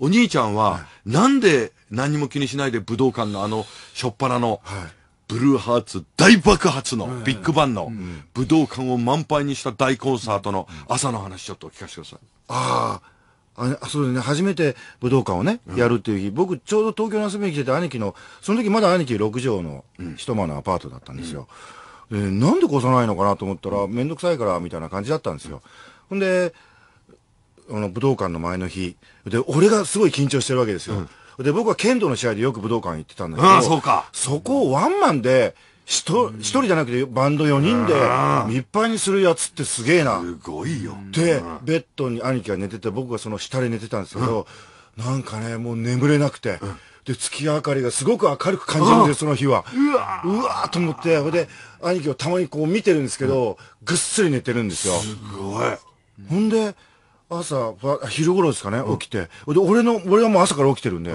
お兄ちゃんは、はい、なんで何も気にしないで武道館のあの、しょっぱなの、はい、ブルーハーツ大爆発の、ビッグバンの、武道館を満杯にした大コンサートの朝の話ちょっと聞かせてください。ああ。あそうですね、初めて武道館をね、やるっていう日、僕、ちょうど東京の遊びに来てて、兄貴の、その時まだ兄貴6畳の一間のアパートだったんですよ。うん、なんで来さないのかなと思ったら、めんどくさいから、みたいな感じだったんですよ。ほんで、あの武道館の前の日で俺がすごい緊張してるわけですよ、うん、で僕は剣道の試合でよく武道館行ってたんだけど、ああそうかそこをワンマンで一人じゃなくてバンド4人で密売にするやつってすげえなすごいよでベッドに兄貴が寝てて僕がその下で寝てたんですけど、うん、なんかねもう眠れなくて、で月明かりがすごく明るく感じるんでその日はうわうわと思ってほで兄貴をたまにこう見てるんですけど、ぐっすり寝てるんですよすごいほんで朝、昼頃ですかね、起きて。で、俺の、俺はもう朝から起きてるんで、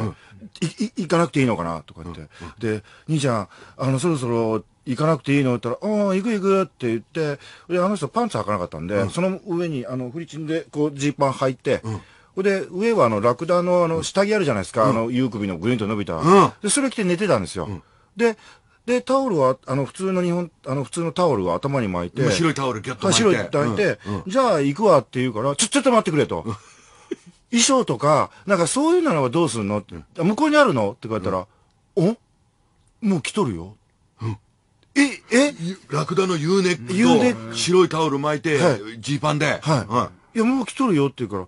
行かなくていいのかなとか言って。で、兄ちゃん、あの、そろそろ行かなくていいのって言ったら、ああ、行く行くって言って、で、あの人パンツ履かなかったんで、その上に、あの、フリチンで、こう、ジーパン履いて、で、上はあの、ラクダのあの、下着あるじゃないですか、あの、夕首のグリーンと伸びた。で、それ着て寝てたんですよ。で、で、タオルは、あの、普通の日本、あの、普通のタオルを頭に巻いて。白いタオルギュッと巻いて。白いじゃあ行くわって言うから、ちょ、ちょっと待ってくれと。衣装とか、なんかそういうのはどうすんのって、うん、向こうにあるのって言われたら、うん、おもう来とるよ。うん、え、えラクダの U ネックと白いタオル巻いて、ジ、は、ー、パンで。はい。はい、いや、もう来とるよって言うから、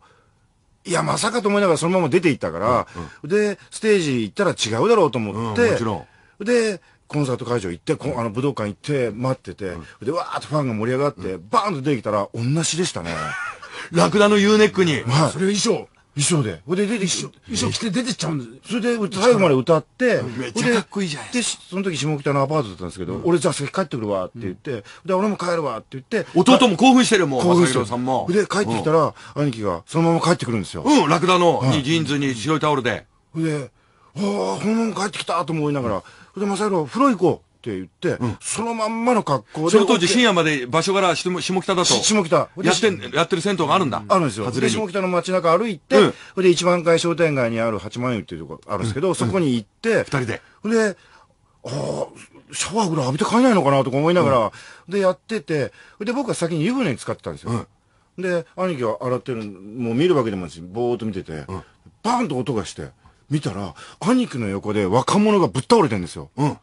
いや、まさかと思いながらそのまま出て行ったから、うんうん、で、ステージ行ったら違うだろうと思って、うん、もちろん。で、コンサート会場行って、こあの武道館行って待ってて、で、わーっとファンが盛り上がって、バーンと出てきたら、同じでしたね。ラクダの U ネックに。はい。それ衣装。衣装で。ほで、出て衣装着て出てっちゃうんです。それで、最後まで歌って、めっちゃかっこいいじゃん。で、その時下北のアパートだったんですけど、俺じゃあ先帰ってくるわって言って、で、俺も帰るわって言って。弟も興奮してるもん、興奮してる。さんも。で、帰ってきたら、兄貴がそのまま帰ってくるんですよ。うん、ラクダの、ジーンズに白いタオルで。で、ああ、このまま帰ってきたと思いながら、それで、正風呂行こうって言って、うん、そのまんまの格好で。その当時深夜まで場所から下北だと。下北。やってん、やってる銭湯があるんだ。あるんですよ。で、下北の街中歩いて、うん、で一番街商店街にある八幡湯っていうとこあるんですけど、そこに行って、二人で。ほで、ああ、シャワーぐらい浴びて帰れないのかなとか思いながら、で、やってて、で、僕は先に湯船に使ってたんですよ。で、兄貴が洗ってる、もう見るわけでもないし、ぼーっと見てて、バーンと音がして、見たら、兄貴の横で若者がぶっ倒れてんですよ。うん。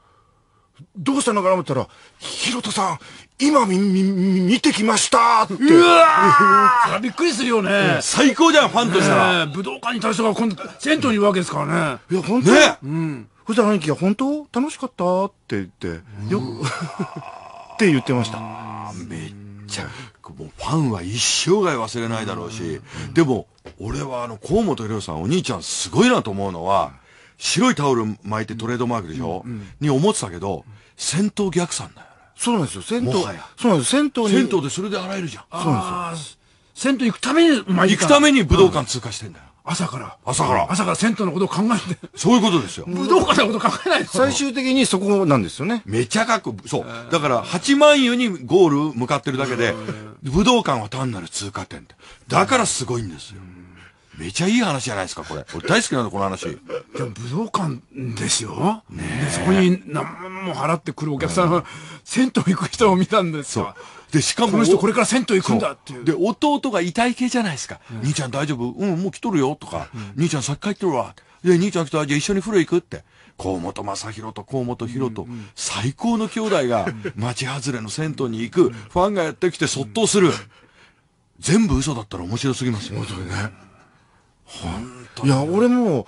どうしたのかな思ったら、ヒロトさん、今み、み、見てきましたって。うわびっくりするよね。最高じゃん、ファンとしたら。武道館にいた人が今度、銭湯にいるわけですからね。いや、本当ね。うん。そしたら兄貴が、本当楽しかったって言って、よく、って言ってました。めっちゃもうファンは一生涯忘れないだろうし、でも、俺はあの、河本亮さん、お兄ちゃんすごいなと思うのは、白いタオル巻いてトレードマークでしょ、うんうん、に思ってたけど、戦闘逆算だよね。そうなんですよ、戦闘。そうなんです、戦闘に。戦闘でそれで洗えるじゃん。そうなんですよ。戦闘行くために、まあ、行くために武道館通過してんだよ。朝から。朝から。朝から銭湯のことを考えて。そういうことですよ。武道館のこと考えない最終的にそこなんですよね。めちゃかく、そう。だから、八万湯にゴール向かってるだけで、武道館は単なる通過点だからすごいんですよ。めちゃいい話じゃないですか、これ。俺大好きなんだ、この話。でも武道館ですよ。ねそこに何万も払ってくるお客さん、銭湯行く人を見たんですか。で、しかも。この人これから銭湯行くんだっていう。で、弟が痛い系じゃないですか。兄ちゃん大丈夫うん、もう来とるよ。とか、兄ちゃん先帰ってるわ。で、兄ちゃん来た。じゃあ一緒に風呂行くって。河本正宏と河本宏と、最高の兄弟が町外れの銭湯に行く、ファンがやってきてそっとする。全部嘘だったら面白すぎますよ。本当にね。本当いや、俺も、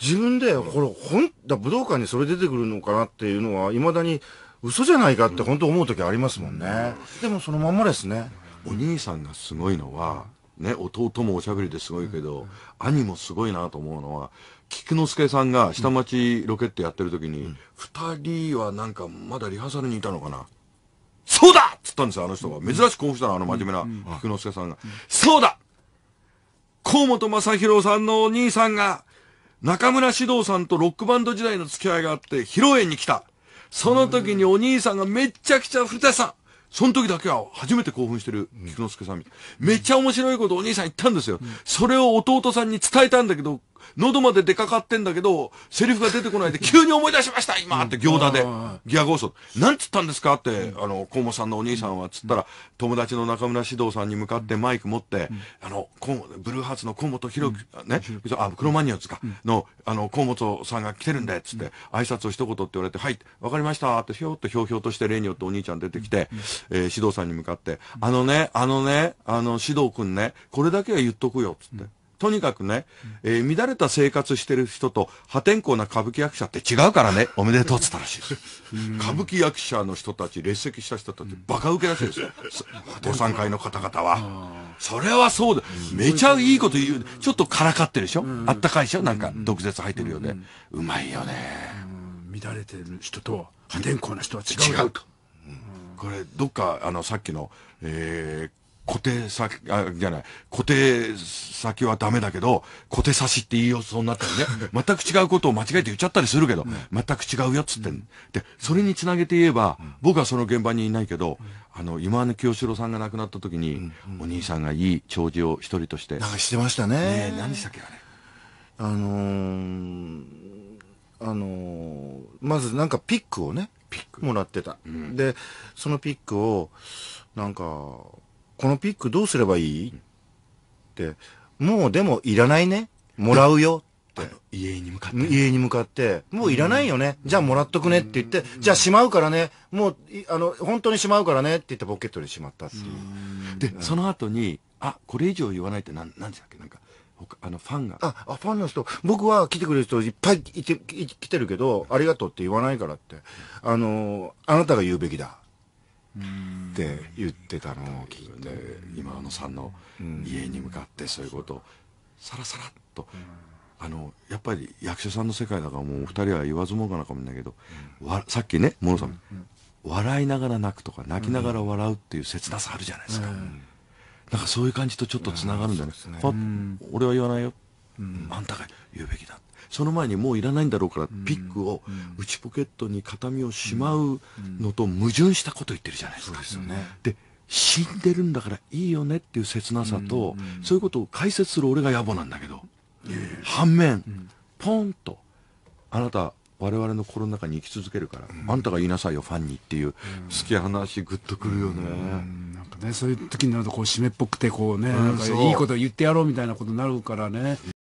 自分で、これ、ほん、だ武道館にそれ出てくるのかなっていうのは、いまだに嘘じゃないかって本当思う時ありますもんね。でもそのまんまですね。お兄さんがすごいのは、ね、弟もおしゃべりですごいけど、うんうん、兄もすごいなと思うのは、菊之助さんが下町ロケットやってる時に、二、うん、人はなんかまだリハーサルにいたのかな。そうだっつったんですよ、あの人が。珍しく興奮したの、あの真面目な菊之助さんが。そうだ河本正宏さんのお兄さんが、中村獅童さんとロックバンド時代の付き合いがあって、披露宴に来た。その時にお兄さんがめっちゃくちゃ古田さん、その時だけは初めて興奮してる菊之助さんみたいな。めっちゃ面白いことお兄さん言ったんですよ。それを弟さんに伝えたんだけど、喉まで出かかってんだけど、セリフが出てこないで、急に思い出しました今って行田で。ギャグ放送。なんつったんですかって、あの、河本さんのお兄さんは、つったら、友達の中村獅童さんに向かってマイク持って、あの、ブルーハーツの河本博樹、ね、あ、クロマニオンズか、の、あの、河本さんが来てるんで、つって、挨拶を一言って言われて、はい、わかりましたって、ひょっとひょうひょうとして例によってお兄ちゃん出てきて、え、獅童さんに向かって、あのね、あのね、あの、獅童くんね、これだけは言っとくよ、つって。とにかくね、えー、乱れた生活してる人と破天荒な歌舞伎役者って違うからね、おめでとうっつったらしいです。歌舞伎役者の人たち、列席した人たち、バカ受けらしいですよ。ご参会の方々は。それはそうだ。めちゃいいこと言う。ちょっとからかってるでしょ、あったかいでしょなんか、毒舌入ってるよね。うまいよね。乱れてる人と破天荒な人は違う。違うと。これ、どっか、あの、さっきの、えー、固定先、あ、じゃない、固定先はダメだけど、固定差しって言いよそうになったりね、全く違うことを間違えて言っちゃったりするけど、全く違うよっつって、で、それにつなげて言えば、僕はその現場にいないけど、あの、今の清志郎さんが亡くなった時に、お兄さんがいい弔辞を一人として。なんかしてましたね。ね何したっけ、あれ。あのー、あのー、まずなんかピックをね、ピックもらってた。うん、で、そのピックを、なんか、このピックどうすればいいって、もうでもいらないね。もらうよ。家に向かって。家に向かって、もういらないよね。じゃあもらっとくねって言って、じゃあしまうからね。もう、あの、本当にしまうからねって言ってポケットにしまったっていう。で、その後に、あ、これ以上言わないってなん、なんでしたっけなんか、あの、ファンが。あ、あ、ファンの人、僕は来てくれる人いっぱいいて、い来てるけど、ありがとうって言わないからって。あの、あなたが言うべきだ。って言ってたのを聞いて今野さんの家に向かってそういうことをさらさらっと。あのやっぱり役者さんの世界だからもうお二人は言わずもがなかもんだけど、わさっきねモノさん、笑いながら泣くとか泣きながら笑うっていう切なさあるじゃないですか、なんかそういう感じとちょっとつながるんじゃないですか、俺は言わないよ、あんたが言うべきだその前にもういらないんだろうから、ピックを内ポケットに形見をしまうのと矛盾したこと言ってるじゃないですか。ですよね。で、死んでるんだからいいよねっていう切なさと、そういうことを解説する俺が野暮なんだけど、反面、ポンと、あなた、我々の心の中に生き続けるから、うん、あんたが言いなさいよファンにっていう、好き話グッとくるよね、んなんかねそういう時になるとこう締めっぽくてこうね、うん、いいこと言ってやろうみたいなことになるからね、